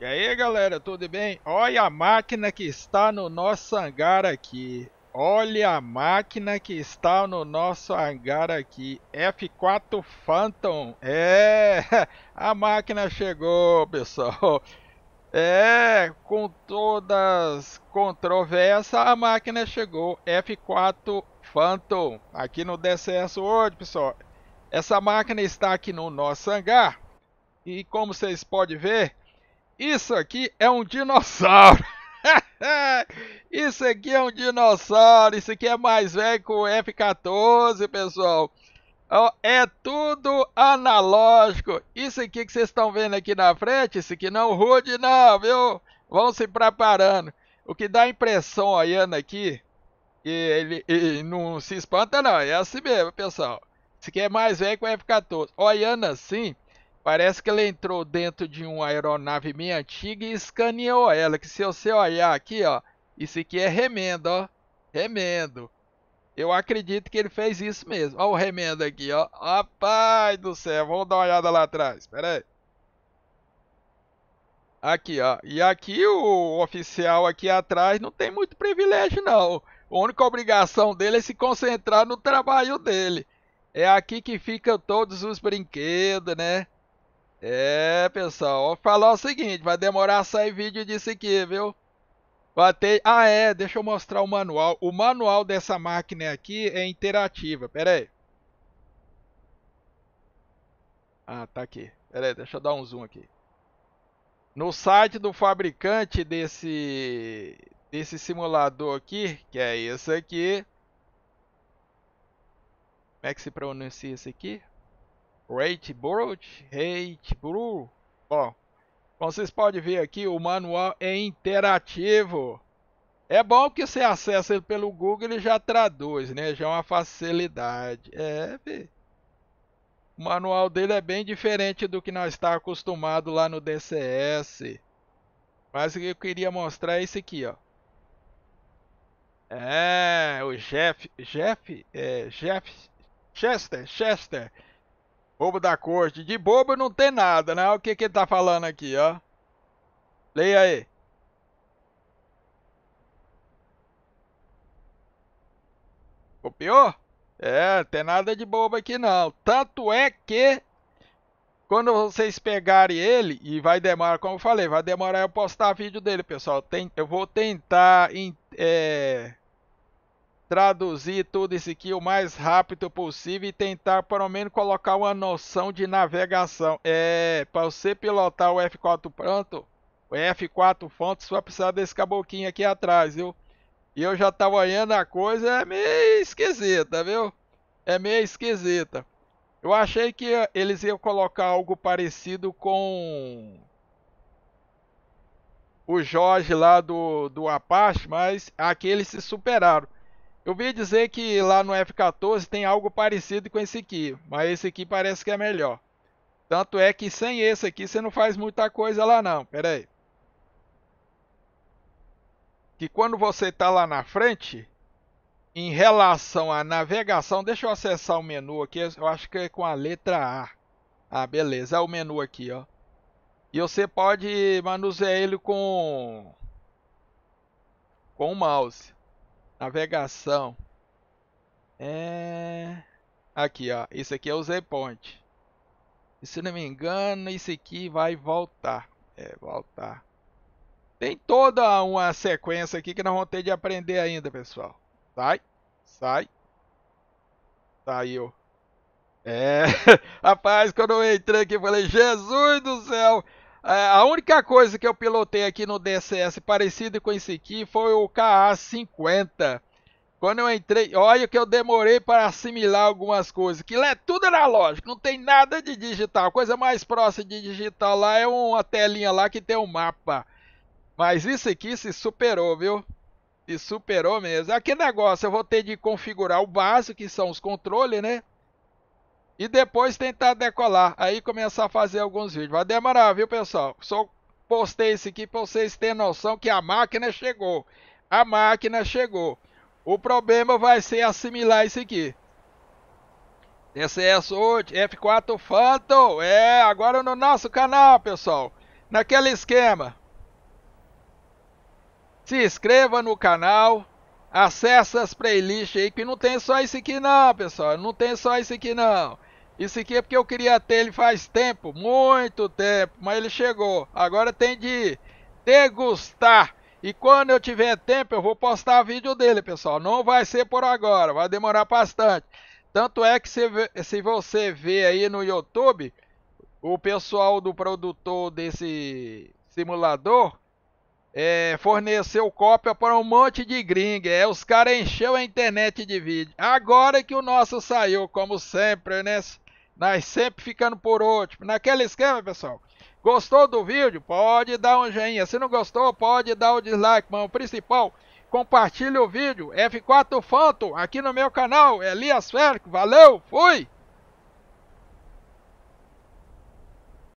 E aí galera, tudo bem? Olha a máquina que está no nosso hangar aqui. Olha a máquina que está no nosso hangar aqui. F4 Phantom. É, a máquina chegou, pessoal. É, com todas controvérsia, a máquina chegou. F4 Phantom. Aqui no DCS World, pessoal. Essa máquina está aqui no nosso hangar. E como vocês podem ver, isso aqui é um dinossauro. isso aqui é um dinossauro. Isso aqui é mais velho que o F-14, pessoal. É tudo analógico. Isso aqui que vocês estão vendo aqui na frente, isso aqui não rude não, viu? Vão se preparando. O que dá impressão olhando aqui, e ele e não se espanta não, é assim mesmo, pessoal. Isso aqui é mais velho que o F-14. Olhando assim, Parece que ela entrou dentro de uma aeronave meio antiga e escaneou ela, que se você olhar aqui, ó, isso aqui é remendo, ó. Remendo. Eu acredito que ele fez isso mesmo. Olha o remendo aqui, ó. Rapaz do céu, vamos dar uma olhada lá atrás. Pera aí. Aqui, ó. E aqui o oficial aqui atrás não tem muito privilégio, não. A única obrigação dele é se concentrar no trabalho dele. É aqui que ficam todos os brinquedos, né? É, pessoal, vou falar o seguinte, vai demorar a sair vídeo disso aqui, viu? Batei... Ah, é, deixa eu mostrar o manual. O manual dessa máquina aqui é interativa, pera aí. Ah, tá aqui. Pera aí, deixa eu dar um zoom aqui. No site do fabricante desse, desse simulador aqui, que é esse aqui. Como é que se pronuncia esse aqui? Rate Brute, Rate blue. Bom, vocês podem ver aqui, o manual é interativo. É bom que você acessa ele pelo Google e já traduz, né? Já é uma facilidade. É, vê. O manual dele é bem diferente do que nós está acostumado lá no DCS. Mas o que eu queria mostrar é esse aqui, ó. É, o Jeff, Jeff, é, Jeff, Chester, Chester, Bobo da corte. De bobo não tem nada, né? O que que ele tá falando aqui, ó. Leia aí. Copiou? É, tem nada de bobo aqui não. Tanto é que quando vocês pegarem ele, e vai demorar, como eu falei, vai demorar eu postar vídeo dele, pessoal. Tem, eu vou tentar é, traduzir tudo isso aqui o mais rápido possível e tentar pelo menos colocar uma noção de navegação. É, para você pilotar o F4 pronto, o F4 Fontes, você vai precisar desse caboclinho aqui atrás, viu? E eu já tava olhando a coisa, é meio esquisita, viu? É meio esquisita. Eu achei que eles iam colocar algo parecido com o Jorge lá do, do Apache, mas aqui eles se superaram. Eu vi dizer que lá no F-14 tem algo parecido com esse aqui, mas esse aqui parece que é melhor. Tanto é que sem esse aqui você não faz muita coisa lá não, pera aí. Que quando você está lá na frente, em relação à navegação, deixa eu acessar o menu aqui, eu acho que é com a letra A. Ah, beleza, é o menu aqui, ó. E você pode manusear ele com, com o mouse. Navegação. É... Aqui, ó. Isso aqui é o Z-Point. Se não me engano, isso aqui vai voltar. É, voltar. Tem toda uma sequência aqui que nós vamos ter de aprender ainda, pessoal. Sai, sai. Saiu. É, rapaz, quando eu entrei aqui, eu falei, Jesus do céu! É, a única coisa que eu pilotei aqui no DCS parecido com esse aqui foi o KA50. Quando eu entrei, olha que eu demorei para assimilar algumas coisas. Que é tudo analógico, não tem nada de digital. A coisa mais próxima de digital lá é uma telinha lá que tem um mapa. Mas isso aqui se superou, viu? Se superou mesmo. Aqui negócio, eu vou ter de configurar o básico, que são os controles, né? e depois tentar decolar. Aí começar a fazer alguns vídeos. Vai demorar, viu, pessoal? Só postei esse aqui para vocês terem noção que a máquina chegou. A máquina chegou. O problema vai ser assimilar isso aqui. TCS 8, F4 Phantom. É, agora no nosso canal, pessoal. Naquele esquema. Se inscreva no canal. Acesse as playlists aí, que não tem só isso aqui não, pessoal. Não tem só isso aqui não. Isso aqui é porque eu queria ter ele faz tempo, muito tempo, mas ele chegou. Agora tem de degustar. E quando eu tiver tempo, eu vou postar vídeo dele, pessoal. Não vai ser por agora, vai demorar bastante. Tanto é que se, se você vê aí no YouTube, o pessoal do produtor desse simulador é, forneceu cópia para um monte de gringa. É, os caras encheu a internet de vídeo. Agora que o nosso saiu, como sempre, né? Nós sempre ficando por último. Naquele esquema, pessoal. Gostou do vídeo? Pode dar um joinha. Se não gostou, pode dar o dislike, mano. O principal, compartilhe o vídeo. F4 Fanto, aqui no meu canal. Elias Férico. Valeu, fui!